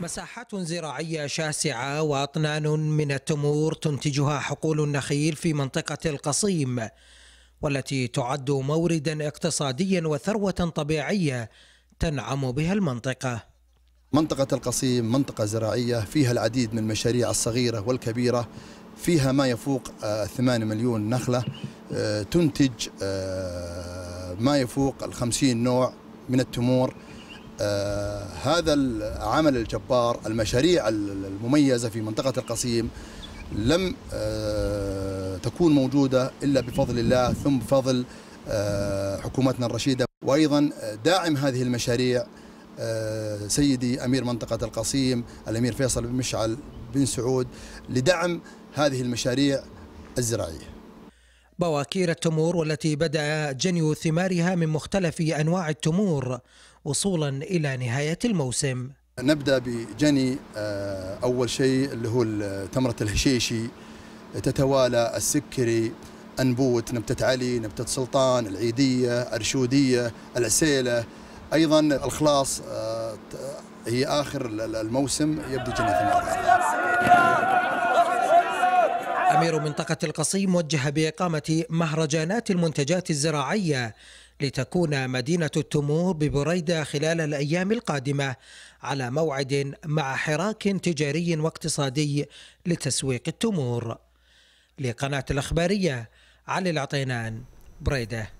مساحات زراعية شاسعة وأطنان من التمور تنتجها حقول النخيل في منطقة القصيم والتي تعد موردا اقتصاديا وثروة طبيعية تنعم بها المنطقة منطقة القصيم منطقة زراعية فيها العديد من المشاريع الصغيرة والكبيرة فيها ما يفوق 8 آه، مليون نخلة آه، تنتج آه، ما يفوق الخمسين نوع من التمور آه، هذا العمل الجبار المشاريع المميزة في منطقة القصيم لم آه، تكون موجودة إلا بفضل الله ثم بفضل آه، حكومتنا الرشيدة وأيضا داعم هذه المشاريع سيدي أمير منطقة القصيم الأمير فيصل بن مشعل بن سعود لدعم هذه المشاريع الزراعية بواكير التمور والتي بدأ جني ثمارها من مختلف أنواع التمور وصولا إلى نهاية الموسم نبدأ بجني آه، أول شيء اللي هو تمرة الهشيشي تتوالى السكري أنبوت نبتة علي نبتة سلطان العيدية أرشودية العسيلة أيضا الخلاص آه، هي آخر الموسم يبدأ جني ثمارها أمير منطقة القصيم وجه بإقامة مهرجانات المنتجات الزراعية لتكون مدينة التمور ببريدة خلال الأيام القادمة على موعد مع حراك تجاري واقتصادي لتسويق التمور لقناة الأخبارية علي العطينان بريده